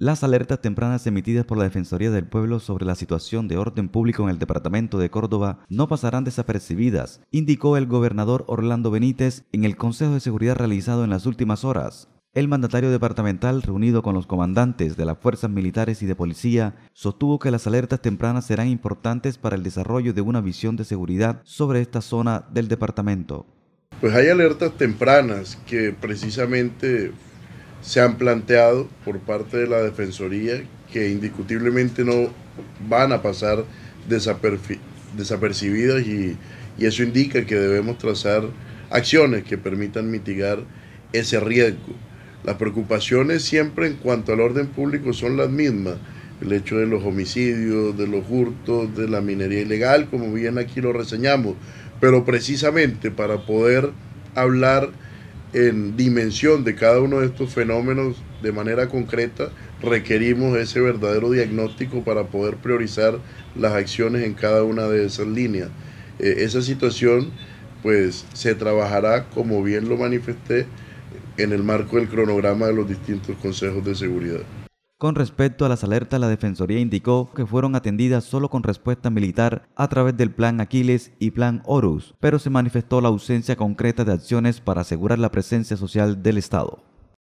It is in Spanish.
Las alertas tempranas emitidas por la Defensoría del Pueblo sobre la situación de orden público en el departamento de Córdoba no pasarán desapercibidas, indicó el gobernador Orlando Benítez en el Consejo de Seguridad realizado en las últimas horas. El mandatario departamental, reunido con los comandantes de las fuerzas militares y de policía, sostuvo que las alertas tempranas serán importantes para el desarrollo de una visión de seguridad sobre esta zona del departamento. Pues hay alertas tempranas que precisamente se han planteado por parte de la Defensoría que indiscutiblemente no van a pasar desapercibidas y, eso indica que debemos trazar acciones que permitan mitigar ese riesgo. Las preocupaciones siempre en cuanto al orden público son las mismas. El hecho de los homicidios, de los hurtos, de la minería ilegal, como bien aquí lo reseñamos. Pero precisamente para poder hablar en dimensión de cada uno de estos fenómenos de manera concreta, requerimos ese verdadero diagnóstico para poder priorizar las acciones en cada una de esas líneas. Eh, esa situación pues se trabajará, como bien lo manifesté, en el marco del cronograma de los distintos consejos de seguridad. Con respecto a las alertas, la Defensoría indicó que fueron atendidas solo con respuesta militar a través del Plan Aquiles y Plan Horus, pero se manifestó la ausencia concreta de acciones para asegurar la presencia social del Estado.